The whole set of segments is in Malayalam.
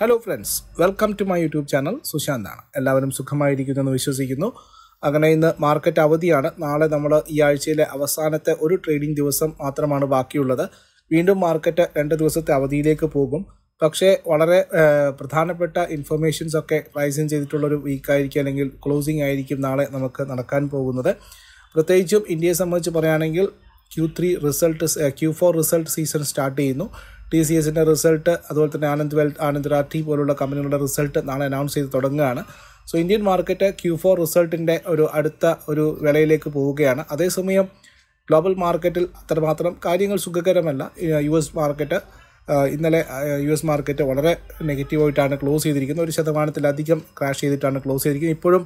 hello friends welcome to my YouTube channel ആണ് എല്ലാവരും സുഖമായിരിക്കുന്നു എന്ന് വിശ്വസിക്കുന്നു അങ്ങനെ ഇന്ന് മാർക്കറ്റ് അവധിയാണ് നാളെ നമ്മൾ ഈ ആഴ്ചയിലെ അവസാനത്തെ ഒരു ട്രേഡിംഗ് ദിവസം മാത്രമാണ് ബാക്കിയുള്ളത് വീണ്ടും മാർക്കറ്റ് രണ്ട് ദിവസത്തെ അവധിയിലേക്ക് പോകും പക്ഷേ വളരെ പ്രധാനപ്പെട്ട ഇൻഫർമേഷൻസ് ഒക്കെ റൈസിങ് ചെയ്തിട്ടുള്ളൊരു ആയിരിക്കും അല്ലെങ്കിൽ ക്ലോസിംഗ് ആയിരിക്കും നാളെ നമുക്ക് നടക്കാൻ പോകുന്നത് പ്രത്യേകിച്ചും ഇന്ത്യയെ സംബന്ധിച്ച് പറയുകയാണെങ്കിൽ Q three result Q four result season start ചെയ്യുന്നു ടി സി എസിൻ്റെ റിസൾട്ട് അതുപോലെ തന്നെ ആനന്ദ് വെൽ ആനന്ദ് രാത്തി പോലുള്ള കമ്പനികളുടെ റിസൾട്ട് നാളെ അനൗൺസ് ചെയ്ത് തുടങ്ങുകയാണ് so Indian market Q four റിസൾട്ടിൻ്റെ ഒരു അടുത്ത ഒരു വിലയിലേക്ക് പോവുകയാണ് അതേസമയം ഗ്ലോബൽ മാർക്കറ്റിൽ അത്രമാത്രം കാര്യങ്ങൾ സുഖകരമല്ല യു എസ് മാർക്കറ്റ് ഇന്നലെ യു എസ് മാർക്കറ്റ് വളരെ നെഗറ്റീവായിട്ടാണ് ക്ലോസ് ചെയ്തിരിക്കുന്നത് ഒരു ശതമാനത്തിലധികം ക്രാഷ് ചെയ്തിട്ടാണ് ക്ലോസ് ചെയ്തിരിക്കുന്നത് ഇപ്പോഴും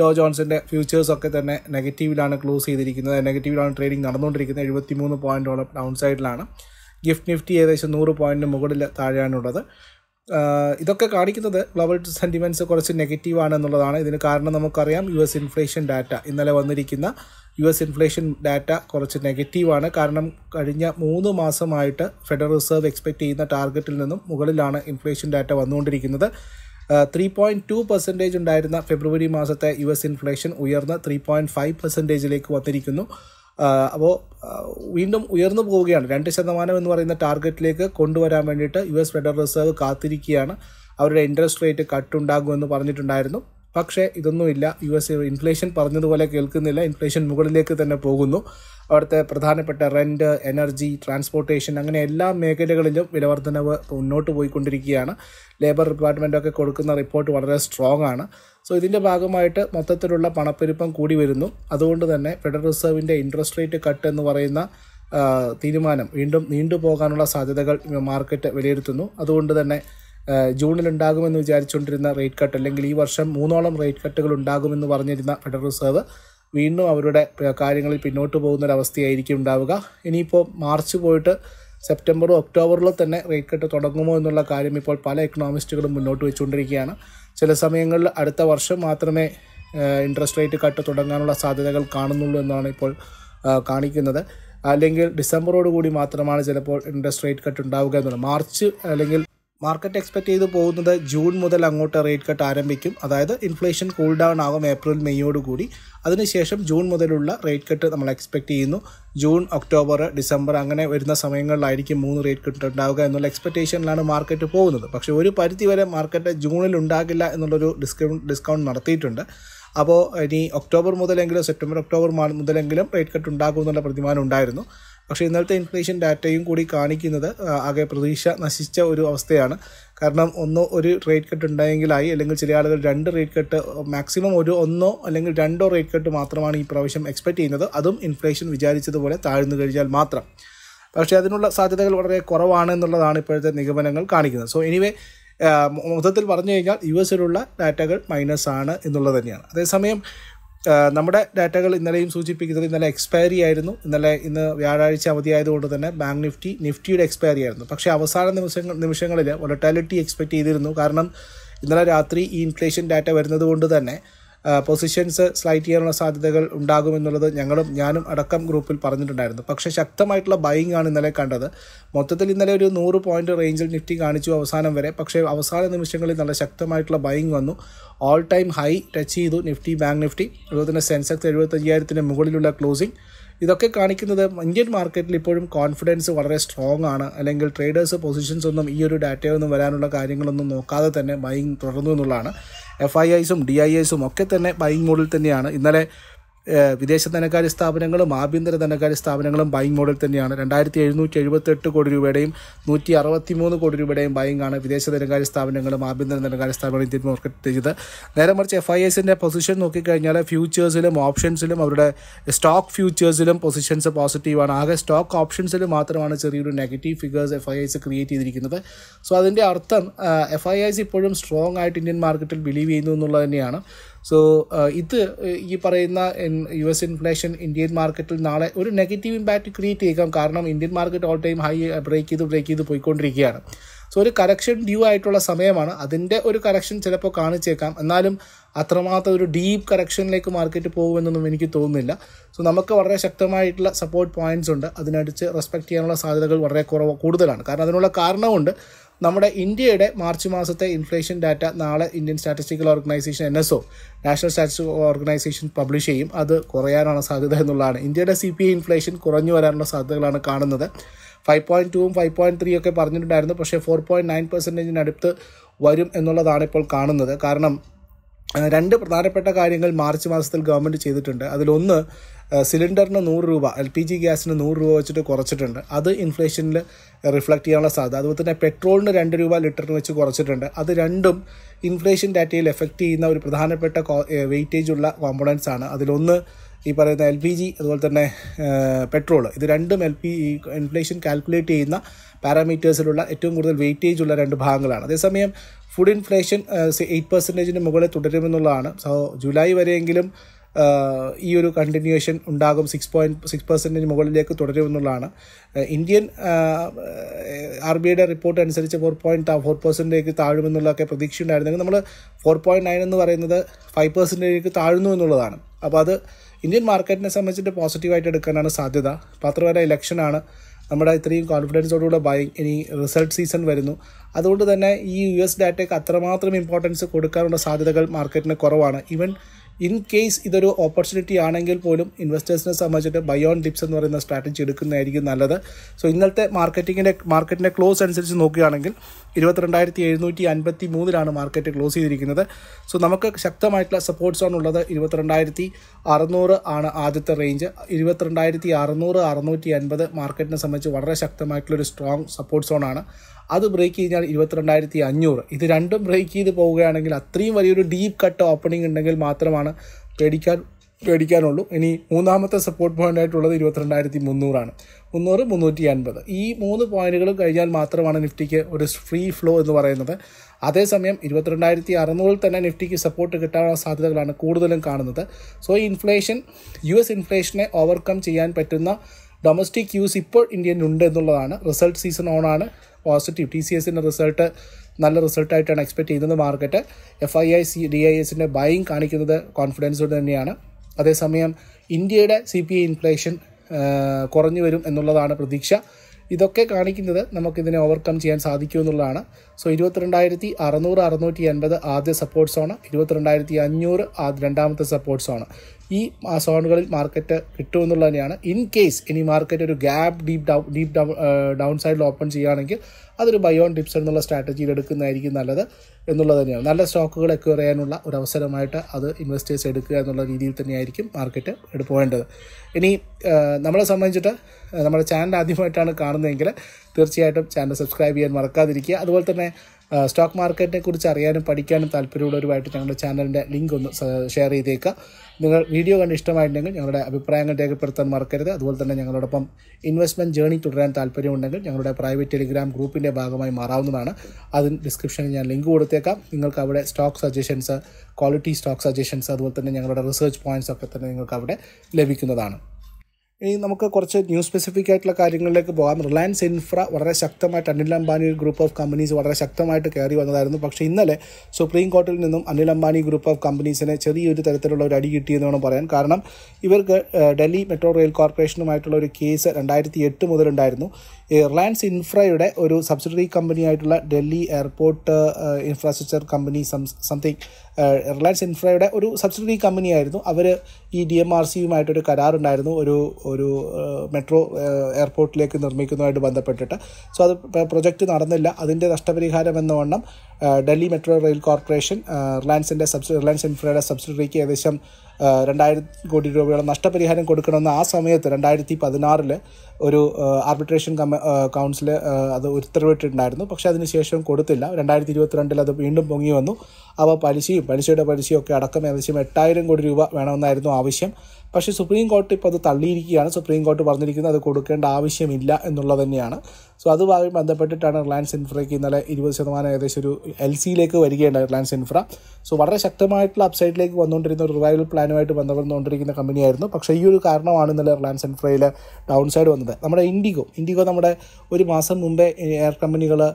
ഡോ ജോൺസിൻ്റെ ഫ്യൂച്ചേഴ്സൊക്കെ തന്നെ നെഗറ്റീവിലാണ് ക്ലോസ് ചെയ്തിരിക്കുന്നത് നെഗറ്റീവിലാണ് ട്രേഡിംഗ് നടന്നുകൊണ്ടിരിക്കുന്നത് എഴുപത്തി മൂന്ന് പോയിൻറ്റോളം ഡൗൺ സൈഡിലാണ് ഗിഫ്റ്റ് നിഫ്റ്റി ഏകദേശം നൂറ് പോയിന്റിന് മുകളിൽ താഴെയാണുള്ളത് ഇതൊക്കെ കാണിക്കുന്നത് ഗ്ലോബൽ സെൻറ്റിമെൻറ്റ്സ് കുറച്ച് നെഗറ്റീവാണ് എന്നുള്ളതാണ് ഇതിന് കാരണം നമുക്കറിയാം യു എസ് ഇൻഫ്ലേഷൻ ഡാറ്റ ഇന്നലെ വന്നിരിക്കുന്ന യു എസ് ഇൻഫ്ലേഷൻ ഡാറ്റ കുറച്ച് നെഗറ്റീവാണ് കാരണം കഴിഞ്ഞ മൂന്ന് മാസമായിട്ട് ഫെഡറൽ റിസർവ് എക്സ്പെക്റ്റ് ചെയ്യുന്ന ടാർഗറ്റിൽ നിന്നും മുകളിലാണ് ഇൻഫ്ലേഷൻ ഡാറ്റ വന്നുകൊണ്ടിരിക്കുന്നത് ത്രീ പോയിൻറ്റ് ടു പെർസെൻറ്റേജ് ഉണ്ടായിരുന്ന ഫെബ്രുവരി മാസത്തെ യു എസ് ഇൻഫ്ലേഷൻ ഉയർന്ന് ത്രീ പോയിൻറ്റ് ഫൈവ് പെർസെൻറ്റേജിലേക്ക് വന്നിരിക്കുന്നു അപ്പോൾ വീണ്ടും ഉയർന്നു പോവുകയാണ് രണ്ട് ശതമാനം എന്ന് പറയുന്ന ടാർഗറ്റിലേക്ക് കൊണ്ടുവരാൻ വേണ്ടിയിട്ട് യു എസ് ഫെഡറൽ റിസർവ് കാത്തിരിക്കുകയാണ് അവരുടെ ഇൻട്രസ്റ്റ് റേറ്റ് കട്ടുണ്ടാകുമെന്ന് പറഞ്ഞിട്ടുണ്ടായിരുന്നു പക്ഷേ ഇതൊന്നുമില്ല യു എസ് ഇൻഫ്ലേഷൻ പറഞ്ഞതുപോലെ കേൾക്കുന്നില്ല ഇൻഫ്ലേഷൻ മുകളിലേക്ക് തന്നെ പോകുന്നു അവിടുത്തെ പ്രധാനപ്പെട്ട റെൻറ്റ് എനർജി ട്രാൻസ്പോർട്ടേഷൻ അങ്ങനെ എല്ലാ മേഖലകളിലും വിലവർദ്ധനവ് മുന്നോട്ട് പോയിക്കൊണ്ടിരിക്കുകയാണ് ലേബർ ഡിപ്പാർട്ട്മെൻറ്റൊക്കെ കൊടുക്കുന്ന റിപ്പോർട്ട് വളരെ സ്ട്രോങ് ആണ് സോ ഇതിൻ്റെ ഭാഗമായിട്ട് മൊത്തത്തിലുള്ള പണപ്പെരുപ്പം കൂടി വരുന്നു അതുകൊണ്ട് തന്നെ ഫെഡറൽ റിസർവിൻ്റെ ഇൻട്രസ്റ്റ് റേറ്റ് കട്ട് എന്ന് പറയുന്ന തീരുമാനം വീണ്ടും നീണ്ടുപോകാനുള്ള സാധ്യതകൾ മാർക്കറ്റ് വിലയിരുത്തുന്നു അതുകൊണ്ട് തന്നെ ജൂണിൽ ഉണ്ടാകുമെന്ന് വിചാരിച്ചുകൊണ്ടിരുന്ന റേറ്റ് കട്ട് അല്ലെങ്കിൽ ഈ വർഷം മൂന്നോളം റേറ്റ് കട്ടുകൾ ഉണ്ടാകുമെന്ന് പറഞ്ഞിരുന്ന ഫെഡറൽ റിസർവ് വീണ്ടും അവരുടെ കാര്യങ്ങളിൽ പിന്നോട്ട് പോകുന്ന അവസ്ഥയായിരിക്കും ഉണ്ടാവുക ഇനിയിപ്പോൾ മാർച്ച് പോയിട്ട് സെപ്റ്റംബറും ഒക്ടോബറിലോ തന്നെ റേറ്റ് കട്ട് തുടങ്ങുമോ എന്നുള്ള കാര്യം ഇപ്പോൾ പല എക്കണോമിസ്റ്റുകളും മുന്നോട്ട് വെച്ചുകൊണ്ടിരിക്കുകയാണ് ചില സമയങ്ങളിൽ അടുത്ത വർഷം മാത്രമേ ഇൻട്രസ്റ്റ് റേറ്റ് കട്ട് തുടങ്ങാനുള്ള സാധ്യതകൾ കാണുന്നുള്ളൂ എന്നാണ് ഇപ്പോൾ കാണിക്കുന്നത് അല്ലെങ്കിൽ ഡിസംബറോട് കൂടി മാത്രമാണ് ചിലപ്പോൾ ഇൻട്രസ്റ്റ് റേറ്റ് കട്ട് ഉണ്ടാവുക എന്നുള്ളത് മാർച്ച് അല്ലെങ്കിൽ മാർക്കറ്റ് എക്സ്പെക്ട് ചെയ്ത് പോകുന്നത് ജൂൺ മുതൽ അങ്ങോട്ട് റേറ്റ് കട്ട് ആരംഭിക്കും അതായത് ഇൻഫ്ലേഷൻ കൂൾ ഡൗൺ ആകും ഏപ്രിൽ മെയ്യോടുകൂടി അതിനുശേഷം ജൂൺ മുതലുള്ള റേറ്റ് കട്ട് നമ്മൾ എക്സ്പെക്ട് ചെയ്യുന്നു ജൂൺ ഒക്ടോബർ ഡിസംബർ അങ്ങനെ വരുന്ന സമയങ്ങളിലായിരിക്കും മൂന്ന് റേറ്റ് കട്ട് ഉണ്ടാവുക എന്നുള്ള എക്സ്പെക്റ്റേഷനിലാണ് മാർക്കറ്റ് പോകുന്നത് പക്ഷേ ഒരു പരിധി വരെ മാർക്കറ്റ് ജൂണിൽ ഉണ്ടാകില്ല എന്നുള്ളൊരു ഡിസ്കൗണ്ട് ഡിസ്കൗണ്ട് നടത്തിയിട്ടുണ്ട് അപ്പോൾ ഇനി ഒക്ടോബർ മുതലെങ്കിലും സെപ്റ്റംബർ ഒക്ടോബർ മുതലെങ്കിലും റേറ്റ് കട്ട് എന്നുള്ള പ്രതിമാനം ഉണ്ടായിരുന്നു പക്ഷേ ഇന്നലത്തെ ഇൻഫ്ലേഷൻ ഡാറ്റയും കൂടി കാണിക്കുന്നത് ആകെ പ്രതീക്ഷ നശിച്ച ഒരു അവസ്ഥയാണ് കാരണം ഒന്നോ ഒരു റേറ്റ് കട്ട് ഉണ്ടായെങ്കിലായി അല്ലെങ്കിൽ ചില ആളുകൾ രണ്ട് റേറ്റ് കട്ട് മാക്സിമം ഒരു ഒന്നോ അല്ലെങ്കിൽ രണ്ടോ റേറ്റ് കട്ട് മാത്രമാണ് ഈ പ്രാവശ്യം എക്സ്പെക്റ്റ് ചെയ്യുന്നത് അതും ഇൻഫ്ലേഷൻ വിചാരിച്ചതുപോലെ താഴ്ന്നു കഴിഞ്ഞാൽ മാത്രം പക്ഷേ അതിനുള്ള സാധ്യതകൾ വളരെ കുറവാണ് എന്നുള്ളതാണ് ഇപ്പോഴത്തെ നിഗമനങ്ങൾ കാണിക്കുന്നത് സോ എനിവേ മൊത്തത്തിൽ പറഞ്ഞു കഴിഞ്ഞാൽ യു എസിലുള്ള ഡാറ്റകൾ മൈനസ് ആണ് എന്നുള്ളത് തന്നെയാണ് അതേസമയം നമ്മുടെ ഡാറ്റകൾ ഇന്നലെയും സൂചിപ്പിക്കുന്നത് ഇന്നലെ എക്സ്പയറി ആയിരുന്നു ഇന്നലെ ഇന്ന് വ്യാഴാഴ്ച അവധിയായതുകൊണ്ട് തന്നെ ബാങ്ക് നിഫ്റ്റി നിഫ്റ്റിയുടെ എക്സ്പയറി ആയിരുന്നു പക്ഷേ അവസാന നിമിഷങ്ങൾ നിമിഷങ്ങളിൽ വൊളറ്റാലിറ്റി എക്സ്പെക്ട് ചെയ്തിരുന്നു കാരണം ഇന്നലെ രാത്രി ഈ ഇൻഫ്ലേഷൻ ഡാറ്റ വരുന്നത് കൊണ്ട് തന്നെ പൊസിഷൻസ് സ്ലൈറ്റ് ചെയ്യാനുള്ള സാധ്യതകൾ ഉണ്ടാകുമെന്നുള്ളത് ഞങ്ങളും ഞാനും അടക്കം ഗ്രൂപ്പിൽ പറഞ്ഞിട്ടുണ്ടായിരുന്നു പക്ഷേ ശക്തമായിട്ടുള്ള ബൈങ് ആണ് ഇന്നലെ കണ്ടത് മൊത്തത്തിൽ ഇന്നലെ ഒരു നൂറ് പോയിന്റ് റേഞ്ചിൽ നിഫ്റ്റി കാണിച്ചു അവസാനം വരെ പക്ഷേ അവസാന നിമിഷങ്ങളിൽ നല്ല ശക്തമായിട്ടുള്ള ബൈങ് വന്നു ഓൾ ടൈം ഹൈ ടച്ച് ചെയ്തു നിഫ്റ്റി ബാങ്ക് നിഫ്റ്റി അതുപോലെ തന്നെ സെൻസെക്സ് എഴുപത്തയ്യായിരത്തിന് മുകളിലുള്ള ക്ലോസിംഗ് ഇതൊക്കെ കാണിക്കുന്നത് ഇന്ത്യൻ മാർക്കറ്റിൽ ഇപ്പോഴും കോൺഫിഡൻസ് വളരെ സ്ട്രോങ് ആണ് അല്ലെങ്കിൽ ട്രേഡേഴ്സ് പൊസിഷൻസ് ഒന്നും ഈ ഒരു ഡാറ്റയൊന്നും വരാനുള്ള കാര്യങ്ങളൊന്നും നോക്കാതെ തന്നെ ബൈങ് തുടർന്നു എന്നുള്ളതാണ് എഫ് ഐ ഐസും ഡി ഐ ഐസും ഒക്കെ തന്നെ ബൈങ് മോഡിൽ തന്നെയാണ് ഇന്നലെ വിദേശ ധനകാര്യ സ്ഥാപനങ്ങളും ആഭ്യന്തര ധനകാര്യ സ്ഥാപനങ്ങളും ബൈങ് മോഡൽ തന്നെയാണ് രണ്ടായിരത്തി എഴുന്നൂറ്റി എഴുപത്തെട്ട് കോടി രൂപയുടെയും നൂറ്റി അറുപത്തി മൂന്ന് കോടി രൂപയുടെയും ബൈങ് ആണ് വിദേശ ധനകാര്യ സ്ഥാപനങ്ങളും ആഭ്യന്തര ധനകാര്യ സ്ഥാപനങ്ങളും ഇന്ത്യൻ മാർക്കറ്റ് ചെയ്ത് നേരെ മറിച്ച് എഫ് ഐ എസിൻ്റെ പൊസിഷൻ നോക്കിക്കഴിഞ്ഞാൽ ഫ്യൂച്ചേഴ്സിലും ഓപ്ഷൻസിലും അവരുടെ സ്റ്റോക്ക് ഫ്യൂച്ചേഴ്സിലും പൊസിഷൻസ് പോസിറ്റീവാണ് ആകെ സ്റ്റോക്ക് ഓപ്ഷൻസിൽ മാത്രമാണ് ചെറിയൊരു negative figures F I S create ചെയ്തിരിക്കുന്നത് സോ അതിൻ്റെ അർത്ഥം എഫ് ഐ എസ് ഇപ്പോഴും സ്ട്രോങ് ആയിട്ട് ഇന്ത്യൻ മാർക്കറ്റിൽ ബിലീവ് ചെയ്യുന്നു എന്നുള്ളത് തന്നെയാണ് സോ uh, ഇത് ഈ പറയുന്ന യു എസ് ഇൻഫ്ലേഷൻ ഇന്ത്യൻ മാർക്കറ്റിൽ നാളെ ഒരു നെഗറ്റീവ് ഇമ്പാക്റ്റ് ക്രിയേറ്റ് ചെയ്യാം കാരണം Indian market all time high break ചെയ്ത് ബ്രേക്ക് ചെയ്ത് പോയിക്കൊണ്ടിരിക്കുകയാണ് സോ ഒരു കറക്ഷൻ ഡ്യൂ ആയിട്ടുള്ള സമയമാണ് അതിൻ്റെ ഒരു കറക്ഷൻ ചിലപ്പോൾ കാണിച്ചേക്കാം എന്നാലും അത്രമാത്രം ഒരു ഡീപ്പ് കറക്ഷനിലേക്ക് മാർക്കറ്റ് പോകുമെന്നൊന്നും എനിക്ക് തോന്നുന്നില്ല സോ നമുക്ക് വളരെ ശക്തമായിട്ടുള്ള സപ്പോർട്ട് പോയിന്റ്സ് ഉണ്ട് അതിനടിച്ച് റെസ്പെക്ട് ചെയ്യാനുള്ള സാധ്യതകൾ വളരെ കുറവ് കൂടുതലാണ് കാരണം അതിനുള്ള കാരണമുണ്ട് നമ്മുടെ ഇന്ത്യയുടെ മാർച്ച് മാസത്തെ ഇൻഫ്ലേഷൻ ഡാറ്റ നാളെ Indian statistical organisation N S O national statistical organisation publish ചെയ്യും അത് കുറയാനാണ് സാധ്യത എന്നുള്ളതാണ് ഇന്ത്യയുടെ സി പി ഐ ഇൻഫ്ലേഷൻ കുറഞ്ഞു വരാനുള്ള സാധ്യതകളാണ് കാണുന്നത് ഫൈവ് പോയിൻറ്റ് ടുവും ഫൈവ് പോയിൻറ്റ് ത്രീ ഒക്കെ പറഞ്ഞിട്ടുണ്ടായിരുന്നു പക്ഷേ ഫോർ പോയിൻറ്റ് നയൻ അടുത്ത് വരും എന്നുള്ളതാണ് ഇപ്പോൾ കാണുന്നത് കാരണം രണ്ട് പ്രധാനപ്പെട്ട കാര്യങ്ങൾ മാർച്ച് മാസത്തിൽ ഗവൺമെൻറ് ചെയ്തിട്ടുണ്ട് അതിലൊന്ന് സിലിണ്ടറിന് നൂറ് രൂപ എൽ പി ജി ഗ്യാസിന് നൂറ് രൂപ വെച്ചിട്ട് കുറച്ചിട്ടുണ്ട് അത് ഇൻഫ്ലേഷനിൽ റിഫ്ലക്ട് ചെയ്യാനുള്ള സാധ്യത അതുപോലെ തന്നെ പെട്രോളിന് രണ്ട് രൂപ ലിറ്ററിന് വെച്ച് കുറച്ചിട്ടുണ്ട് അത് രണ്ടും ഇൻഫ്ലേഷൻ ഡാറ്റയിൽ എഫക്റ്റ് ചെയ്യുന്ന ഒരു പ്രധാനപ്പെട്ട വെയിറ്റേജ് ഉള്ള കോമ്പണൻസ് ആണ് അതിലൊന്ന് ഈ പറയുന്ന എൽ പി ജി അതുപോലെ തന്നെ പെട്രോൾ ഇത് രണ്ടും എൽ പി ഇൻഫ്ലേഷൻ കാൽക്കുലേറ്റ് ചെയ്യുന്ന പാരാമീറ്റേഴ്സിലുള്ള ഏറ്റവും കൂടുതൽ വെയിറ്റേജ് ഉള്ള രണ്ട് ഭാഗങ്ങളാണ് അതേസമയം ഫുഡ് ഇൻഫ്ലേഷൻ എയ്റ്റ് പെർസെൻറ്റേജിന് മുകളിൽ തുടരുമെന്നുള്ളതാണ് സോ ജൂലൈ വരെയെങ്കിലും ഈ ഒരു കണ്ടിന്യൂവേഷൻ ഉണ്ടാകും സിക്സ് പോയിൻറ്റ് സിക്സ് പെർസെൻറ്റേജ് മുകളിലേക്ക് തുടരുമെന്നുള്ളതാണ് ഇന്ത്യൻ ആർ ബി ഐയുടെ റിപ്പോർട്ട് അനുസരിച്ച് ഫോർ പോയിൻറ്റ് ഫോർ പെർസെൻറ്റേജ് താഴുമെന്നുള്ളതൊക്കെ പ്രതീക്ഷ ഉണ്ടായിരുന്നെങ്കിൽ നമ്മൾ ഫോർ പോയിൻറ്റ് നയൻ എന്ന് പറയുന്നത് ഫൈവ് പെർസെൻറ്റേജിലേക്ക് താഴ്ന്നു എന്നുള്ളതാണ് അപ്പോൾ അത് ഇന്ത്യൻ മാർക്കറ്റിനെ സംബന്ധിച്ചിട്ട് പോസിറ്റീവായിട്ട് എടുക്കാനാണ് സാധ്യത പത്രവരെ ഇലക്ഷനാണ് നമ്മുടെ ഇത്രയും കോൺഫിഡൻസോടുകൂടെ ബൈ ഇനി റിസൾട്ട് സീസൺ വരുന്നു അതുകൊണ്ട് തന്നെ ഈ യു എസ് ഡാറ്റയ്ക്ക് അത്രമാത്രം ഇമ്പോർട്ടൻസ് കൊടുക്കാനുള്ള സാധ്യതകൾ മാർക്കറ്റിന് കുറവാണ് ഈവൻ ഇൻ കേസ് ഇതൊരു ഓപ്പർച്യൂണിറ്റി ആണെങ്കിൽ പോലും ഇൻവെസ്റ്റേഴ്സിനെ സംബന്ധിച്ചിട്ട് ബയോൺ ഡിപ്സ് എന്ന് പറയുന്ന സ്ട്രാറ്റജി എടുക്കുന്നതായിരിക്കും നല്ലത് സോ ഇന്നത്തെ മാർക്കറ്റിങ്ങിൻ്റെ മാർക്കറ്റിൻ്റെ ക്ലോസ് അനുസരിച്ച് നോക്കുകയാണെങ്കിൽ ഇരുപത്തിരണ്ടായിരത്തി എഴുന്നൂറ്റി അൻപത്തി മൂന്നിലാണ് മാർക്കറ്റ് ക്ലോസ് ചെയ്തിരിക്കുന്നത് സോ നമുക്ക് ശക്തമായിട്ടുള്ള സപ്പോർട്ട്സ് ആണ് ഉള്ളത് ഇരുപത്തിരണ്ടായിരത്തി അറുന്നൂറ് ആണ് ആദ്യത്തെ റേഞ്ച് ഇരുപത്തിരണ്ടായിരത്തി അറുന്നൂറ് അറുന്നൂറ്റി അൻപത് മാർക്കറ്റിനെ സംബന്ധിച്ച് വളരെ ശക്തമായിട്ടുള്ളൊരു സ്ട്രോങ് സപ്പോർട്ട് സോണാണ് അത് ബ്രേക്ക് കഴിഞ്ഞാൽ ഇരുപത്തിരണ്ടായിരത്തി അഞ്ഞൂറ് ഇത് രണ്ടും ബ്രേക്ക് ചെയ്ത് പോവുകയാണെങ്കിൽ അത്രയും വലിയൊരു ഡീപ്പ് കട്ട് ഓപ്പണിംഗ് ഉണ്ടെങ്കിൽ മാത്രമാണ് പേടിക്കാൻ പേടിക്കാനുള്ളൂ ഇനി മൂന്നാമത്തെ സപ്പോർട്ട് പോയിന്റ് ആയിട്ടുള്ളത് ഇരുപത്തിരണ്ടായിരത്തി മുന്നൂറാണ് മുന്നൂറ് മുന്നൂറ്റി അൻപത് ഈ മൂന്ന് പോയിന്റുകളും കഴിഞ്ഞാൽ മാത്രമാണ് നിഫ്റ്റിക്ക് ഒരു ഫ്രീ ഫ്ലോ എന്ന് പറയുന്നത് അതേസമയം ഇരുപത്തിരണ്ടായിരത്തി അറുന്നൂറിൽ തന്നെ നിഫ്റ്റിക്ക് സപ്പോർട്ട് കിട്ടാനുള്ള സാധ്യതകളാണ് കൂടുതലും കാണുന്നത് സോ ഈ ഇൻഫ്ലേഷൻ യു എസ് ഇൻഫ്ലേഷനെ ഓവർകം ചെയ്യാൻ പറ്റുന്ന ഡൊമസ്റ്റിക് യൂസ് ഇപ്പോൾ ഉണ്ട് എന്നുള്ളതാണ് റിസൾട്ട് സീസൺ ഓണാണ് പോസിറ്റീവ് ടി സി എസിൻ്റെ റിസൾട്ട് നല്ല റിസൾട്ടായിട്ടാണ് എക്സ്പെക്ട് ചെയ്യുന്നത് market F I I C D I എസിൻ്റെ ബൈങ് കാണിക്കുന്നത് കോൺഫിഡൻസോട് തന്നെയാണ് അതേസമയം ഇന്ത്യയുടെ സി പി ഐ ഇൻഫ്ലേഷൻ കുറഞ്ഞു വരും എന്നുള്ളതാണ് പ്രതീക്ഷ ഇതൊക്കെ കാണിക്കുന്നത് നമുക്കിതിനെ ഓവർകം ചെയ്യാൻ സാധിക്കും എന്നുള്ളതാണ് സോ ഇരുപത്തിരണ്ടായിരത്തി അറുന്നൂറ് അറുന്നൂറ്റി എൺപത് ആദ്യ സപ്പോർട്ട് സോണ് ഇരുപത്തിരണ്ടായിരത്തി അഞ്ഞൂറ് രണ്ടാമത്തെ സപ്പോർട്ട് സോണ് ഈ സോണുകളിൽ മാർക്കറ്റ് കിട്ടുമെന്നുള്ളത് തന്നെയാണ് ഇൻ കേസ് ഇനി മാർക്കറ്റ് ഒരു gap deep down deep down down സൈഡിൽ ഓപ്പൺ ചെയ്യുകയാണെങ്കിൽ അതൊരു ബയോൺ ടിപ്സ് എന്നുള്ള സ്ട്രാറ്റജിയിൽ എടുക്കുന്നതായിരിക്കും നല്ലത് എന്നുള്ളത് തന്നെയാണ് നല്ല സ്റ്റോക്കുകൾ എക്വയർ ചെയ്യാനുള്ള ഒരു അവസരമായിട്ട് അത് ഇൻവെസ്റ്റേഴ്സ് എടുക്കുക എന്നുള്ള രീതിയിൽ തന്നെയായിരിക്കും മാർക്കറ്റ് എടുപ്പോവേണ്ടത് ഇനി നമ്മളെ സംബന്ധിച്ചിട്ട് നമ്മുടെ ചാനൽ ആദ്യമായിട്ടാണ് കാണുന്നതെങ്കിൽ തീർച്ചയായിട്ടും ചാനൽ സബ്സ്ക്രൈബ് ചെയ്യാൻ മറക്കാതിരിക്കുക അതുപോലെ തന്നെ സ്റ്റോക്ക് മാർക്കറ്റിനെ കുറിച്ച് അറിയാനും പഠിക്കാനും താല്പര്യമുള്ളവരുമായിട്ട് ഞങ്ങളുടെ ചാനലിൻ്റെ ലിങ്ക് ഒന്ന് ഷെയർ ചെയ്തേക്കുക നിങ്ങൾ വീഡിയോ കണ്ട് ഇഷ്ടമായിട്ടുണ്ടെങ്കിൽ ഞങ്ങളുടെ അഭിപ്രായങ്ങൾ രേഖപ്പെടുത്താൻ മറക്കരുത് അതുപോലെ തന്നെ ഞങ്ങളോടൊപ്പം ഇൻവെസ്റ്റ്മെൻറ്റ് ജേണി തുടരാൻ താല്പര്യമുണ്ടെങ്കിൽ ഞങ്ങളുടെ പ്രൈവറ്റ് ടെലിഗ്രാം ഗ്രൂപ്പിൻ്റെ ഭാഗമായി മാറാവുന്നതാണ് അതിന് ഡിസ്ക്രിപ്ഷനിൽ ഞാൻ ലിങ്ക് കൊടുത്തേക്കാം നിങ്ങൾക്ക് അവിടെ stock suggestions quality stock suggestions അതുപോലെ തന്നെ ഞങ്ങളുടെ റിസർച്ച് പോയിൻറ്റ്സ് ഒക്കെ തന്നെ നിങ്ങൾക്ക് അവിടെ ലഭിക്കുന്നതാണ് ഇനി നമുക്ക് കുറച്ച് ന്യൂ സ്പെസിഫിക് ആയിട്ടുള്ള കാര്യങ്ങളിലേക്ക് പോകാം റിലയൻസ് ഇൻഫ്ര വളരെ ശക്തമായിട്ട് Anil Ambani group of companies വളരെ ശക്തമായിട്ട് കയറി വന്നതായിരുന്നു പക്ഷേ ഇന്നലെ സുപ്രീം കോർട്ടിൽ നിന്നും അനിൽ അംബാനി ഗ്രൂപ്പ് ഓഫ് കമ്പനീസിനെ ചെറിയൊരു തരത്തിലുള്ള ഒരു അടി കിട്ടിയെന്ന് വേണം പറയാൻ കാരണം ഇവർക്ക് ഡൽഹി മെട്രോ റെയിൽ കോർപ്പറേഷനുമായിട്ടുള്ള ഒരു കേസ് രണ്ടായിരത്തി എട്ട് മുതലുണ്ടായിരുന്നു റിലയൻസ് ഇൻഫ്രയുടെ ഒരു സബ്സിഡറി കമ്പനിയായിട്ടുള്ള Delhi airport infrastructure company something Reliance ഇൻഫ്രയുടെ ഒരു സബ്സിഡറി കമ്പനിയായിരുന്നു അവർ ഈ ഡി എം ആർ സിയുമായിട്ടൊരു കരാറുണ്ടായിരുന്നു ഒരു ഒരു മെട്രോ എയർപോർട്ടിലേക്ക് നിർമ്മിക്കുന്നതുമായിട്ട് ബന്ധപ്പെട്ടിട്ട് സോ അത് പ്രൊജക്റ്റ് നടന്നില്ല അതിൻ്റെ നഷ്ടപരിഹാരം എന്ന വണ്ണം ഡൽഹി മെട്രോ റെയിൽ കോർപ്പറേഷൻ റിലയൻസിൻ്റെ സബ്സി റിലയൻസ് ഇൻഫ്രയുടെ സബ്സിഡറിക്ക് ഏകദേശം രണ്ടായിരം കോടി രൂപയുടെ നഷ്ടപരിഹാരം കൊടുക്കണമെന്ന് ആ സമയത്ത് രണ്ടായിരത്തി പതിനാറിൽ ഒരു ആർബിട്രേഷൻ കമ്മ കൗൺസിൽ അത് ഉത്തരവിട്ടിട്ടുണ്ടായിരുന്നു പക്ഷേ അതിനുശേഷം കൊടുത്തില്ല രണ്ടായിരത്തി ഇരുപത്തിരണ്ടിൽ അത് വീണ്ടും പൊങ്ങി വന്നു അവ പലിശയും പലിശയുടെ പലിശയൊക്കെ അടക്കം ഏകദേശം എട്ടായിരം കോടി രൂപ വേണമെന്നായിരുന്നു ആവശ്യം പക്ഷേ സുപ്രീം കോർട്ട് ഇപ്പോൾ അത് തള്ളിയിരിക്കുകയാണ് സുപ്രീം കോർട്ട് പറഞ്ഞിരിക്കുന്നത് അത് കൊടുക്കേണ്ട ആവശ്യമില്ല എന്നുള്ളത് തന്നെയാണ് സോ അതുമായി ബന്ധപ്പെട്ടിട്ടാണ് റിലയൻസ് ഇൻഫ്രയ്ക്ക് ഇന്നലെ ഇരുപത് ശതമാനം ഏകദേശം ഒരു എൽ സിയിലേക്ക് വരികയുണ്ട് റിലയൻസ് ഇൻഫ്ര സോ വളരെ ശക്തമായിട്ടുള്ള അപ്സൈഡിലേക്ക് വന്നുകൊണ്ടിരുന്ന ഒരു റിവൈവൽ പ്ലാനുമായിട്ട് ബന്ധപ്പെടുന്നുകൊണ്ടിരിക്കുന്ന കമ്പനിയായിരുന്നു പക്ഷേ ഈ ഒരു കാരണമാണ് ഇന്നലെ റിലയൻസ് ഇൻഫ്രയിൽ ഡൗൺ സൈഡ് വന്നത് നമ്മുടെ ഇൻഡിഗോ ഇൻഡിഗോ നമ്മുടെ ഒരു മാസം മുമ്പേ എയർ കമ്പനികളുടെ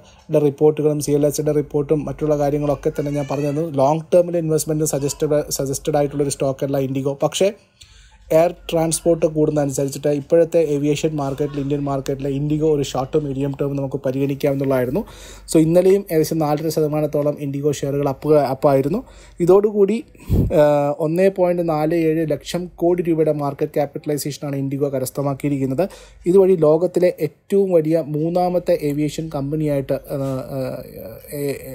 റിപ്പോർട്ടുകളും സി എൽ എസിൻ്റെ റിപ്പോർട്ടും മറ്റുള്ള കാര്യങ്ങളൊക്കെ തന്നെ ഞാൻ പറഞ്ഞു തന്നു ലോങ് ടേമിൽ ഇൻവെസ്റ്റ്മെൻറ്റ് സജസ്റ്റഡ് സജസ്റ്റഡ് ആയിട്ടുള്ളൊരു സ്റ്റോക്കല്ല ഇൻഡിഗോ പക്ഷേ എയർ ട്രാൻസ്പോർട്ട് കൂടുന്നതനുസരിച്ചിട്ട് ഇപ്പോഴത്തെ ഏവിയേഷൻ മാർക്കറ്റിൽ ഇന്ത്യൻ മാർക്കറ്റിലെ ഇൻഡിഗോ ഒരു ഷോർട്ട് മീഡിയം ടേം നമുക്ക് പരിഗണിക്കാമെന്നുള്ളതായിരുന്നു സോ ഇന്നലെയും ഏകദേശം നാലര ശതമാനത്തോളം ഇൻഡിഗോ ഷെയറുകൾ അപ്പ് അപ്പായിരുന്നു ഇതോടുകൂടി ഒന്ന് പോയിൻറ്റ് നാല് ഏഴ് ലക്ഷം കോടി രൂപയുടെ മാർക്കറ്റ് ക്യാപിറ്റലൈസേഷനാണ് ഇൻഡിഗോ കരസ്ഥമാക്കിയിരിക്കുന്നത് ഇതുവഴി ലോകത്തിലെ ഏറ്റവും വലിയ മൂന്നാമത്തെ ഏവിയേഷൻ കമ്പനിയായിട്ട്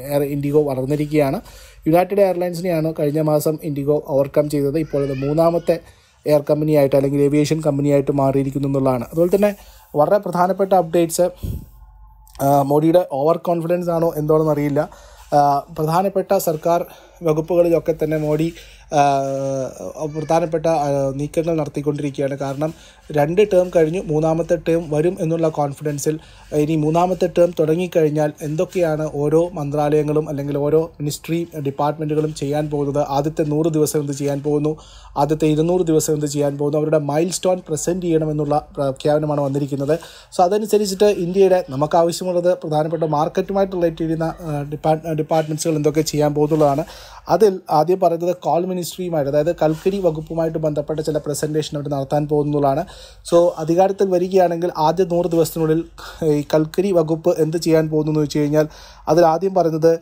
എയർ ഇൻഡിഗോ വളർന്നിരിക്കുകയാണ് യുണൈറ്റഡ് എയർലൈൻസിനെയാണ് കഴിഞ്ഞ മാസം ഇൻഡിഗോ ഓവർകം ചെയ്തത് ഇപ്പോൾ മൂന്നാമത്തെ എയർ കമ്പനിയായിട്ട് അല്ലെങ്കിൽ ഏവിയേഷൻ കമ്പനിയായിട്ട് മാറിയിരിക്കുന്നു എന്നുള്ളതാണ് അതുപോലെ തന്നെ വളരെ പ്രധാനപ്പെട്ട അപ്ഡേറ്റ്സ് മോഡിയുടെ ഓവർ കോൺഫിഡൻസ് ആണോ എന്താണെന്നറിയില്ല പ്രധാനപ്പെട്ട സർക്കാർ വകുപ്പുകളിലൊക്കെ തന്നെ മോഡി പ്രധാനപ്പെട്ട നീക്കങ്ങൾ നടത്തിക്കൊണ്ടിരിക്കുകയാണ് കാരണം രണ്ട് ടേം കഴിഞ്ഞു മൂന്നാമത്തെ ടേം വരും എന്നുള്ള കോൺഫിഡൻസിൽ ഇനി മൂന്നാമത്തെ ടേം തുടങ്ങിക്കഴിഞ്ഞാൽ എന്തൊക്കെയാണ് ഓരോ മന്ത്രാലയങ്ങളും അല്ലെങ്കിൽ ഓരോ മിനിസ്ട്രി ഡിപ്പാർട്ട്മെൻറ്റുകളും ചെയ്യാൻ പോകുന്നത് ആദ്യത്തെ നൂറ് ദിവസം എന്ത് ചെയ്യാൻ പോകുന്നു ആദ്യത്തെ ഇരുന്നൂറ് ദിവസം എന്ത് ചെയ്യാൻ പോകുന്നു അവരുടെ മൈൽ സ്റ്റോൺ പ്രസൻറ്റ് ചെയ്യണമെന്നുള്ള പ്രഖ്യാപനമാണ് വന്നിരിക്കുന്നത് സോ അതനുസരിച്ചിട്ട് ഇന്ത്യയുടെ നമുക്ക് ആവശ്യമുള്ളത് പ്രധാനപ്പെട്ട മാർക്കറ്റുമായിട്ട് റിലേറ്റ് ചെയ്യുന്ന ഡിപ്പാർട്ട് ഡിപ്പാർട്ട്മെൻറ്റ്സുകൾ എന്തൊക്കെ ചെയ്യാൻ പോകുന്നുള്ളതാണ് അതിൽ ആദ്യം പറയുന്നത് കോൾ മിനിസ്ട്രിയുമായിട്ട് അതായത് കൽക്കരി വകുപ്പുമായിട്ട് ബന്ധപ്പെട്ട ചില പ്രസൻറ്റേഷൻ അവർ നടത്താൻ പോകുന്നതാണ് സോ അധികാരത്തിൽ വരികയാണെങ്കിൽ ആദ്യ നൂറ് ദിവസത്തിനുള്ളിൽ ഈ കൽക്കരി വകുപ്പ് എന്ത് ചെയ്യാൻ പോകുന്നു എന്ന് വെച്ച് കഴിഞ്ഞാൽ അതിൽ ആദ്യം പറയുന്നത്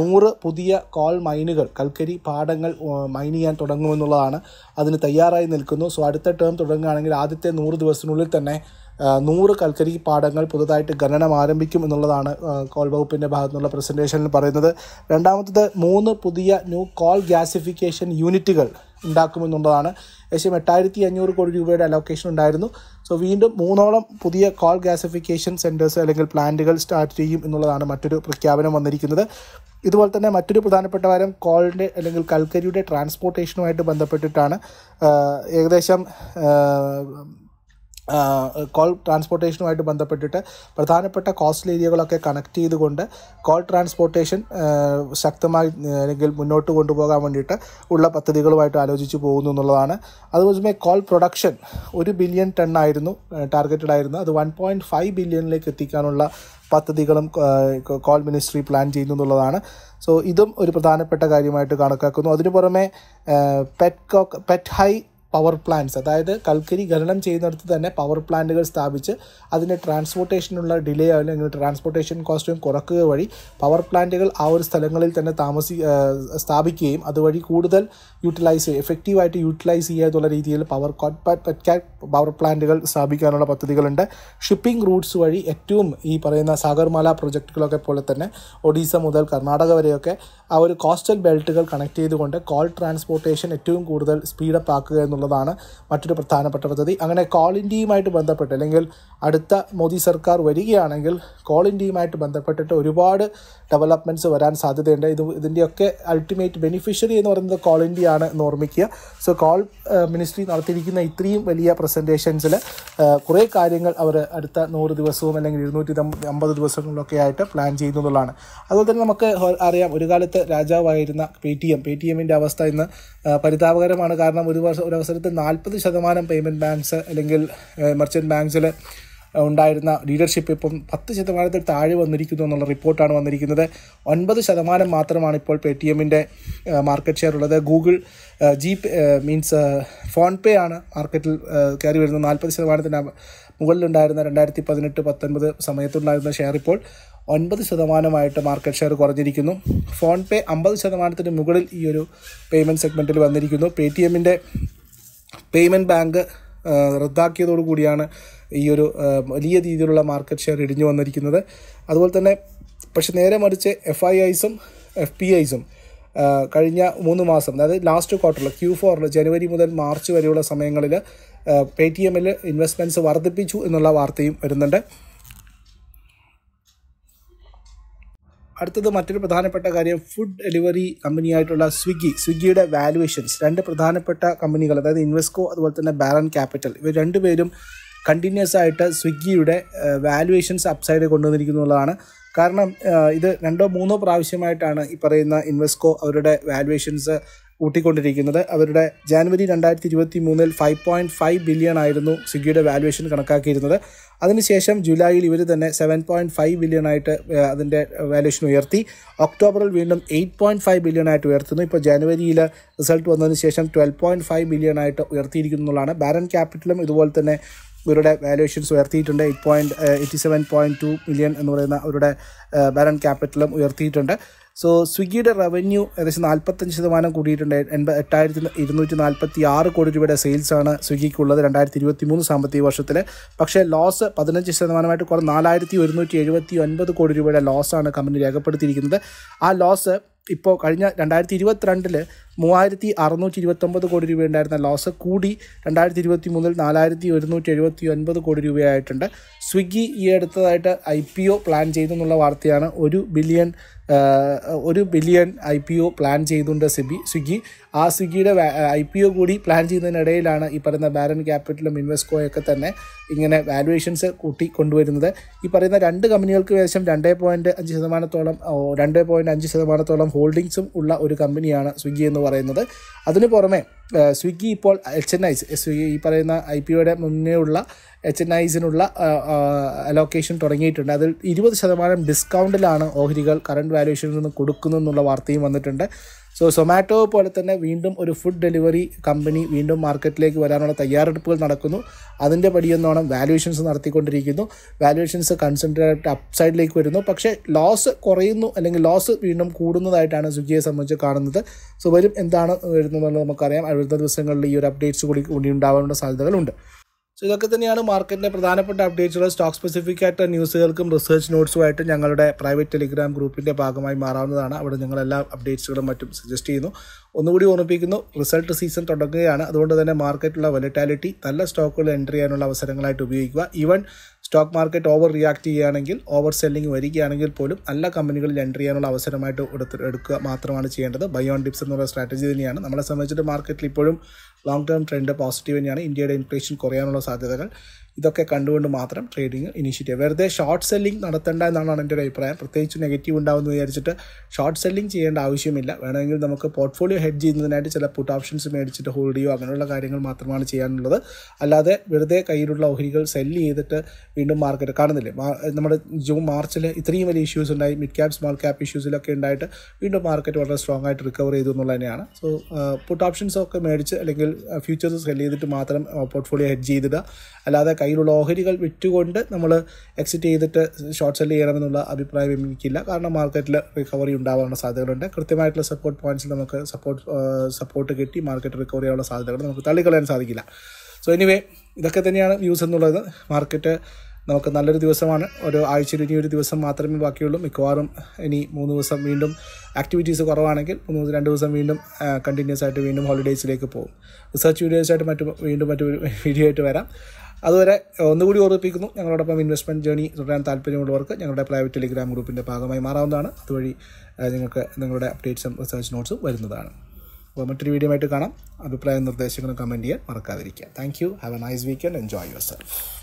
നൂറ് പുതിയ കോൾ മൈനുകൾ കൽക്കരി പാടങ്ങൾ മൈൻ ചെയ്യാൻ തുടങ്ങുമെന്നുള്ളതാണ് അതിന് തയ്യാറായി നിൽക്കുന്നു സോ അടുത്ത ടേം തുടങ്ങുകയാണെങ്കിൽ ആദ്യത്തെ നൂറ് ദിവസത്തിനുള്ളിൽ തന്നെ നൂറ് കൽക്കരി പാടങ്ങൾ പുതുതായിട്ട് ഖനനം ആരംഭിക്കും എന്നുള്ളതാണ് കോൾ വകുപ്പിൻ്റെ ഭാഗത്തുനിന്നുള്ള പ്രസൻറ്റേഷനിൽ പറയുന്നത് രണ്ടാമത്തത് മൂന്ന് പുതിയ ന്യൂ കോൾ ഗ്യാസിഫിക്കേഷൻ യൂണിറ്റുകൾ ഉണ്ടാക്കുമെന്നുള്ളതാണ് ഏകദേശം എട്ടായിരത്തി അഞ്ഞൂറ് കോടി രൂപയുടെ അലോക്കേഷൻ ഉണ്ടായിരുന്നു സോ വീണ്ടും മൂന്നോളം പുതിയ കോൾ ഗ്യാസിഫിക്കേഷൻ സെൻറ്റേഴ്സ് അല്ലെങ്കിൽ പ്ലാന്റുകൾ സ്റ്റാർട്ട് ചെയ്യും എന്നുള്ളതാണ് മറ്റൊരു പ്രഖ്യാപനം വന്നിരിക്കുന്നത് ഇതുപോലെ തന്നെ മറ്റൊരു പ്രധാനപ്പെട്ട കാര്യം കോളിൻ്റെ അല്ലെങ്കിൽ കൽക്കരിയുടെ ട്രാൻസ്പോർട്ടേഷനുമായിട്ട് ബന്ധപ്പെട്ടിട്ടാണ് ഏകദേശം കോൾ ട്രാൻസ്പോർട്ടേഷനുമായിട്ട് ബന്ധപ്പെട്ടിട്ട് പ്രധാനപ്പെട്ട കോസ്റ്റൽ ഏരിയകളൊക്കെ കണക്ട് ചെയ്തുകൊണ്ട് കോൾ ട്രാൻസ്പോർട്ടേഷൻ ശക്തമായി അല്ലെങ്കിൽ മുന്നോട്ട് കൊണ്ടുപോകാൻ വേണ്ടിയിട്ട് ഉള്ള പദ്ധതികളുമായിട്ട് ആലോചിച്ച് പോകുന്നു എന്നുള്ളതാണ് അതുപോലെ കോൾ പ്രൊഡക്ഷൻ ഒരു ബില്യൺ ടൺ ആയിരുന്നു ടാർഗറ്റഡ് ആയിരുന്നു അത് വൺ പോയിൻറ്റ് ഫൈവ് ബില്യണിലേക്ക് എത്തിക്കാനുള്ള പദ്ധതികളും കോൾ മിനിസ്ട്രി പ്ലാൻ ചെയ്യുന്നു എന്നുള്ളതാണ് സോ ഇതും ഒരു പ്രധാനപ്പെട്ട കാര്യമായിട്ട് കണക്കാക്കുന്നു അതിനു പുറമെ pet coke pet high power plants അതായത് കൽക്കരി ഖനനം ചെയ്യുന്നിടത്ത് തന്നെ പവർ പ്ലാന്റുകൾ സ്ഥാപിച്ച് അതിൻ്റെ ട്രാൻസ്പോർട്ടേഷനുള്ള ഡിലേ അല്ലെങ്കിൽ ട്രാൻസ്പോർട്ടേഷൻ കോസ്റ്റും കുറക്കുക വഴി പവർ പ്ലാന്റുകൾ ആ ഒരു സ്ഥലങ്ങളിൽ തന്നെ താമസി സ്ഥാപിക്കുകയും അതുവഴി കൂടുതൽ യൂട്ടിലൈസ് എഫക്റ്റീവായിട്ട് യൂട്ടിലൈസ് ചെയ്യുക എന്നുള്ള രീതിയിൽ പവർ പവർ പ്ലാന്റുകൾ സ്ഥാപിക്കാനുള്ള പദ്ധതികളുണ്ട് ഷിപ്പിംഗ് റൂട്ട്സ് വഴി ഏറ്റവും ഈ പറയുന്ന സാഗർമാല പ്രൊജക്റ്റുകളൊക്കെ പോലെ തന്നെ ഒഡീസ മുതൽ കർണാടക വരെയൊക്കെ ആ ഒരു കോസ്റ്റൽ ബെൽറ്റുകൾ കണക്ട് ചെയ്തുകൊണ്ട് കോൾ ട്രാൻസ്പോർട്ടേഷൻ ഏറ്റവും കൂടുതൽ സ്പീഡപ്പ് ആക്കുക എന്നുള്ള എന്നുള്ളതാണ് മറ്റൊരു പ്രധാനപ്പെട്ട പദ്ധതി അങ്ങനെ കോൾ ഇന്ത്യയുമായിട്ട് ബന്ധപ്പെട്ട് അല്ലെങ്കിൽ അടുത്ത മോദി സർക്കാർ വരികയാണെങ്കിൽ കോൾ ഇന്ത്യയുമായിട്ട് ബന്ധപ്പെട്ടിട്ട് ഒരുപാട് ഡെവലപ്മെൻറ്റ്സ് വരാൻ സാധ്യതയുണ്ട് ഇത് ഇതിൻ്റെയൊക്കെ അൾട്ടിമേറ്റ് ബെനിഫിഷ്യറി എന്ന് പറയുന്നത് കോൾ ഇന്ത്യ ആണ് എന്ന് ഓർമ്മിക്കുക സോ കോൾ മിനിസ്ട്രി നടത്തിയിരിക്കുന്ന ഇത്രയും വലിയ പ്രസൻറ്റേഷൻസിൽ കുറേ കാര്യങ്ങൾ അവർ അടുത്ത നൂറ് ദിവസവും അല്ലെങ്കിൽ ഇരുന്നൂറ്റി അമ്പത് ദിവസങ്ങളിലൊക്കെ ആയിട്ട് പ്ലാൻ ചെയ്യുന്നു എന്നുള്ളതാണ് അതുപോലെ തന്നെ നമുക്ക് അറിയാം ഒരു കാലത്ത് രാജാവായിരുന്ന pay T M pay T എമ്മിൻ്റെ അവസ്ഥ ഇന്ന് പരിതാപകരമാണ് കാരണം ഒരു വർഷം ഒരു അവസരം അവസരത്തിൽ നാൽപ്പത് ശതമാനം പേയ്മെൻറ്റ് ബാങ്ക്സ് അല്ലെങ്കിൽ മെർച്ചൻറ്റ് ബാങ്ക്സിൽ ഉണ്ടായിരുന്ന ലീഡർഷിപ്പ് ഇപ്പം പത്ത് ശതമാനത്തിൽ താഴെ വന്നിരിക്കുന്നു എന്നുള്ള റിപ്പോർട്ടാണ് വന്നിരിക്കുന്നത് ഒൻപത് ശതമാനം മാത്രമാണ് ഇപ്പോൾ പേ ടി എമ്മിൻ്റെ മാർക്കറ്റ് ഷെയർ ഉള്ളത് Google G means PhonePe ആണ് മാർക്കറ്റിൽ കയറി വരുന്നത് നാൽപ്പത് ശതമാനത്തിന് മുകളിലുണ്ടായിരുന്ന രണ്ടായിരത്തി പതിനെട്ട് പത്തൊൻപത് സമയത്തുണ്ടായിരുന്ന ഷെയർ ഇപ്പോൾ ഒൻപത് ശതമാനമായിട്ട് മാർക്കറ്റ് ഷെയർ കുറഞ്ഞിരിക്കുന്നു ഫോൺ പേ അമ്പത് ശതമാനത്തിന് മുകളിൽ ഈ ഒരു പേയ്മെൻറ്റ് സെഗ്മെൻറ്റിൽ വന്നിരിക്കുന്നു പേ ടി എമ്മിൻ്റെ പേയ്മെൻറ്റ് ബാങ്ക് റദ്ദാക്കിയതോടു കൂടിയാണ് ഈ ഒരു വലിയ രീതിയിലുള്ള മാർക്കറ്റ് ഷെയർ ഇടിഞ്ഞു വന്നിരിക്കുന്നത് അതുപോലെ തന്നെ പക്ഷെ നേരെ മറിച്ച് എഫ് ഐ ഐസും എഫ് പി ഐസും കഴിഞ്ഞ മൂന്ന് മാസം അതായത് ലാസ്റ്റ് ക്വാർട്ടറിൽ ക്യൂ ഫോറിൽ ജനുവരി മുതൽ മാർച്ച് വരെയുള്ള സമയങ്ങളിൽ പേ ടി എമ്മിൽ ഇൻവെസ്റ്റ്മെൻറ്റ്സ് വർദ്ധിപ്പിച്ചു എന്നുള്ള വാർത്തയും വരുന്നുണ്ട് അടുത്തത് മറ്റൊരു പ്രധാനപ്പെട്ട കാര്യം ഫുഡ് ഡെലിവറി കമ്പനിയായിട്ടുള്ള സ്വിഗ്ഗി സ്വിഗ്ഗിയുടെ വാലുവേഷൻസ് രണ്ട് പ്രധാനപ്പെട്ട കമ്പനികൾ അതായത് ഇൻവെസ്കോ അതുപോലെ തന്നെ ബാലൻ ക്യാപിറ്റൽ ഇവർ രണ്ടുപേരും കണ്ടിന്യൂസ് ആയിട്ട് സ്വിഗ്ഗിയുടെ വാലുവേഷൻസ് അപ്സൈഡ് കൊണ്ടുവന്നിരിക്കുന്നുള്ളതാണ് കാരണം ഇത് രണ്ടോ മൂന്നോ പ്രാവശ്യമായിട്ടാണ് ഈ പറയുന്ന ഇൻവെസ്കോ അവരുടെ വാലുവേഷൻസ് കൂട്ടിക്കൊണ്ടിരിക്കുന്നത് അവരുടെ ജാനുവരി രണ്ടായിരത്തി ഇരുപത്തി മൂന്നിൽ ഫൈവ് പോയിൻറ്റ് ഫൈവ് ബില്യൺ ആയിരുന്നു സ്വിഗ്ഗിയുടെ വാല്യുവേഷൻ കണക്കാക്കിയിരുന്നത് അതിനുശേഷം ജൂലൈയിൽ ഇവർ തന്നെ സെവൻ പോയിൻറ്റ് ഫൈവ് ബില്യൺ ആയിട്ട് അതിൻ്റെ വാല്യുവേഷൻ ഉയർത്തി ഒക്ടോബറിൽ വീണ്ടും എയ്റ്റ് പോയിൻറ്റ് ഫൈവ് ബില്യൺ ആയിട്ട് ഉയർത്തുന്നു ഇപ്പോൾ ജനുവരിയിൽ റിസൾട്ട് വന്നതിന് ശേഷം ട്വൽവ് പോയിൻറ്റ് ഫൈവ് ബില്യൺ ആയിട്ട് ഉയർത്തിയിരിക്കുന്നു എന്നുള്ളതാണ് ബാരൻ ക്യാപിറ്റലും ഇതുപോലെ തന്നെ ഇവരുടെ വാലുവേഷൻസ് ഉയർത്തിയിട്ടുണ്ട് eight point eighty seven point two million എന്ന് പറയുന്ന അവരുടെ ബാരൻ ക്യാപിറ്റലും ഉയർത്തിയിട്ടുണ്ട് സോ സ്വിഗ്ഗിയുടെ റവന്യൂ ഏകദേശം നാൽപ്പത്തഞ്ച് ശതമാനം കൂടിയിട്ടുണ്ട് എൺപത് എട്ടായിരത്തി ഇരുന്നൂറ്റി നാൽപ്പത്തി ആറ് കോടി രൂപയുടെ സെയിൽസാണ് സ്വിഗ്ഗിക്കുള്ളത് രണ്ടായിരത്തി ഇരുപത്തി മൂന്ന് സാമ്പത്തിക വർഷത്തിൽ പക്ഷേ ലോസ് പതിനഞ്ച് ശതമാനമായിട്ട് കുറേ നാലായിരത്തി ഒരുന്നൂറ്റി എഴുപത്തി ഒൻപത് കോടി രൂപയുടെ ലോസാണ് കമ്പനി രേഖപ്പെടുത്തിയിരിക്കുന്നത് ആ ലോസ് ഇപ്പോൾ കഴിഞ്ഞ രണ്ടായിരത്തി ഇരുപത്തിരണ്ടിൽ മൂവായിരത്തി അറുന്നൂറ്റി ഇരുപത്തൊമ്പത് കോടി രൂപയുണ്ടായിരുന്ന ലോസ് കൂടി രണ്ടായിരത്തി ഇരുപത്തി മൂന്നിൽ നാലായിരത്തി ഒരുന്നൂറ്റി എഴുപത്തി ഒൻപത് കോടി രൂപയായിട്ടുണ്ട് സ്വിഗ്ഗി ഈ അടുത്തതായിട്ട് ഐ പി ഒ പ്ലാൻ ചെയ്തു എന്നുള്ള വാർത്തയാണ് ഒരു ബില്യൺ ഒരു billion I P O plan ചെയ്തുകൊണ്ട് സിബി സ്വിഗ്ഗി ആ സ്വിഗ്ഗിയുടെ ഐ പി ഒ കൂടി പ്ലാൻ ചെയ്യുന്നതിനിടയിലാണ് ഈ പറയുന്ന ബാരൻ ക്യാപിറ്റലും ഇൻവെസ്കോയൊക്കെ തന്നെ ഇങ്ങനെ വാലുവേഷൻസ് കൂട്ടി കൊണ്ടുവരുന്നത് ഈ പറയുന്ന രണ്ട് കമ്പനികൾക്ക് ഏകദേശം രണ്ടേ പോയിൻറ്റ് അഞ്ച് ശതമാനത്തോളം രണ്ടേ പോയിൻറ്റ് അഞ്ച് ശതമാനത്തോളം ഹോൾഡിങ്സും ഉള്ള ഒരു കമ്പനിയാണ് സ്വിഗ്ഗി എന്ന് പറയുന്നത് അതിനു പുറമെ സ്വിഗ്ഗി ഇപ്പോൾ എച്ച് എൻ ഐസ് സ്വിഗ്ഗി ഈ പറയുന്ന ഐ പി ഒയുടെ മുന്നേ ഉള്ള എച്ച് എൻ ഐസിനുള്ള അലോക്കേഷൻ തുടങ്ങിയിട്ടുണ്ട് അതിൽ ഇരുപത് ശതമാനം ഡിസ്കൗണ്ടിലാണ് ഓഹരികൾ കറണ്ട് വാല്യുവേഷനിൽ നിന്ന് കൊടുക്കുന്നു എന്നുള്ള വാർത്തയും വന്നിട്ടുണ്ട് സോ സൊമാറ്റോ പോലെ തന്നെ വീണ്ടും ഒരു ഫുഡ് ഡെലിവറി കമ്പനി വീണ്ടും മാർക്കറ്റിലേക്ക് വരാനുള്ള തയ്യാറെടുപ്പുകൾ നടക്കുന്നു അതിൻ്റെ പടിയെന്നോണം വാല്യുവേഷൻസ് നടത്തിക്കൊണ്ടിരിക്കുന്നു വാല്യുവേഷൻസ് കൺസെൻട്രേറ്റ് അപ്സൈഡിലേക്ക് വരുന്നു പക്ഷേ ലോസ് കുറയുന്നു അല്ലെങ്കിൽ ലോസ് വീണ്ടും കൂടുന്നതായിട്ടാണ് സ്വിഗ്ഗിയെ സംബന്ധിച്ച് കാണുന്നത് സോ വരും എന്താണ് വരുന്നതെന്ന് നമുക്കറിയാം അടുത്ത ദിവസങ്ങളിൽ ഈ ഒരു അപ്ഡേറ്റ്സ് കൂടി ഉണ്ടാകാനുള്ള സാധ്യതകളുണ്ട് സോ ഇതൊക്കെ തന്നെയാണ് മാർക്കറ്റിലെ പ്രധാനപ്പെട്ട അപ്ഡേറ്റ്സുകൾ സ്റ്റോക്ക് സ്പെസിഫിക് ആയിട്ട് ന്യൂസുകൾക്കും റിസർച്ച് നോട്ട്സുമായിട്ട് ഞങ്ങളുടെ പ്രൈവറ്റ് ടെലിഗ്രാം ഗ്രൂപ്പിൻ്റെ ഭാഗമായി മാറാവുന്നതാണ് അവിടെ ഞങ്ങൾ എല്ലാ അപ്ഡേറ്റ്സുകളും മറ്റും സജസ്റ്റ് ചെയ്യുന്നു ഒന്നുകൂടി ഓർമ്മിപ്പിക്കുന്നു റിസൾട്ട് സീസൺ തുടങ്ങുകയാണ് അതുകൊണ്ട് തന്നെ മാർക്കറ്റിലുള്ള വെലറ്റാലിറ്റി നല്ല സ്റ്റോക്കുകൾ എൻട്രി ചെയ്യാനുള്ള അവസരങ്ങളായിട്ട് ഉപയോഗിക്കുക even stock market overreact ചെയ്യുകയാണെങ്കിൽ ഓവർ സെല്ലിംഗ് വരികയാണെങ്കിൽ പോലും നല്ല കമ്പനികളിൽ എൻ്റർ ചെയ്യാനുള്ള അവസരമായിട്ട് എടുത്ത് എടുക്കുക മാത്രമാണ് ചെയ്യേണ്ടത് ബയോൺ ഡിപ്സ് എന്നുള്ള സ്ട്രാറ്റജി തന്നെയാണ് നമ്മളെ സംബന്ധിച്ചിട്ട് മാർക്കറ്റിൽ ഇപ്പോഴും ലോങ് ടേം ട്രെൻഡ് പോസിറ്റീവ് തന്നെയാണ് ഇന്ത്യയുടെ ഇൻഫ്ലേഷൻ കുറയാനുള്ള സാധ്യതകൾ ഇതൊക്കെ കണ്ടുകൊണ്ട് മാത്രം ട്രേഡിംഗ് ചെയ്യുക വെറുതെ ഷോർട്ട് സെല്ലിംഗ് നടത്തേണ്ട എന്നാണ് എൻ്റെ ഒരു അഭിപ്രായം പ്രത്യേകിച്ച് നെഗറ്റീവ് ഉണ്ടാവുമെന്ന് വിചാരിച്ചിട്ട് ഷോർട്ട് സെല്ലിംഗ് ചെയ്യേണ്ട ആവശ്യമില്ല വേണമെങ്കിൽ നമുക്ക് പോർട്ട്ഫോളിയോ ഹെഡ് ചെയ്യുന്നതിനായിട്ട് ചില പുട്ട് ഓപ്ഷൻസ് മേടിച്ചിട്ട് ഹോൾഡ് ചെയ്യുക അങ്ങനെയുള്ള കാര്യങ്ങൾ മാത്രമാണ് ചെയ്യാനുള്ളത് അല്ലാതെ വെറുതെ കയ്യിലുള്ള ഓഹരികൾ സെല്ല് ചെയ്തിട്ട് വീണ്ടും മാർക്കറ്റ് കാണുന്നില്ലേ നമ്മുടെ ജൂൺ മാർച്ചിൽ ഇത്രയും വലിയ ഇഷ്യൂസ് ഉണ്ടായി മിഡ് ക്യാപ് സ്മോൾ ക്യാപ് ഇഷ്യൂസിലൊക്കെ ഉണ്ടായിട്ട് വീണ്ടും മാർക്കറ്റ് വളരെ സ്ട്രോങ് ആയിട്ട് റിക്കവർ ചെയ്തു എന്നുള്ളത് തന്നെയാണ് സോ പുട്ട് ഓപ്ഷൻസ് ഒക്കെ മേടിച്ച് അല്ലെങ്കിൽ ഫ്യൂച്ചേഴ്സ് സെല്ല് ചെയ്തിട്ട് മാത്രം പോർട്ട്ഫോളിയോ ഹെഡ് ചെയ്തിട്ട് അല്ലാതെ കയ്യിലുള്ള ഓഹരികൾ വിറ്റുകൊണ്ട് നമ്മൾ എക്സിറ്റ് ചെയ്തിട്ട് ഷോർട്ട് സെല്ല് ചെയ്യണമെന്നുള്ള അഭിപ്രായം എനിക്കില്ല കാരണം മാർക്കറ്റിൽ റിക്കവറി ഉണ്ടാവാനുള്ള സാധ്യതകളുണ്ട് കൃത്യമായിട്ടുള്ള സപ്പോർട്ട് പോയിന്റ്സിൽ നമുക്ക് സപ്പോർട്ട് സപ്പോർട്ട് കിട്ടി മാർക്കറ്റ് റിക്കവറി ആവാനുള്ള സാധ്യതകൾ നമുക്ക് തള്ളിക്കളയാൻ സാധിക്കില്ല സോ എനിവേ ഇതൊക്കെ തന്നെയാണ് വ്യൂസ് എന്നുള്ളത് മാർക്കറ്റ് നമുക്ക് നല്ലൊരു ദിവസമാണ് ഒരു ആഴ്ചയിൽ ഇനി ഒരു ദിവസം മാത്രമേ ബാക്കിയുള്ളൂ മിക്കവാറും ഇനി മൂന്ന് ദിവസം വീണ്ടും ആക്ടിവിറ്റീസ് കുറവാണെങ്കിൽ മൂന്ന് ദിവസം രണ്ട് ദിവസം വീണ്ടും കണ്ടിന്യൂസ് ആയിട്ട് വീണ്ടും ഹോളിഡേയ്സിലേക്ക് പോകും റിസർച്ച് വീഡിയോസായിട്ട് മറ്റു വീണ്ടും മറ്റു വീഡിയോ ആയിട്ട് വരാം അതുവരെ ഒന്നുകൂടി ഓർമ്മിപ്പിക്കുന്നു ഞങ്ങളോടൊപ്പം ഇൻവെസ്റ്റ്മെൻറ്റ് ജേണി തുടരാൻ താല്പര്യമുള്ളവർക്ക് ഞങ്ങളുടെ പ്രൈവറ്റ് ടെലിഗ്രാം ഗ്രൂപ്പിൻ്റെ ഭാഗമായി മാറാവുന്നതാണ് അതുവഴി നിങ്ങൾക്ക് നിങ്ങളുടെ അപ്ഡേറ്റ്സും റിസർച്ച് നോട്ട്സും വരുന്നതാണ് അപ്പോൾ മറ്റൊരു വീഡിയോ ആയിട്ട് കാണാം അഭിപ്രായ നിർദ്ദേശങ്ങളും കമൻറ്റ് ചെയ്യാൻ മറക്കാതിരിക്കുക thank you have a nice weekend enjoy your self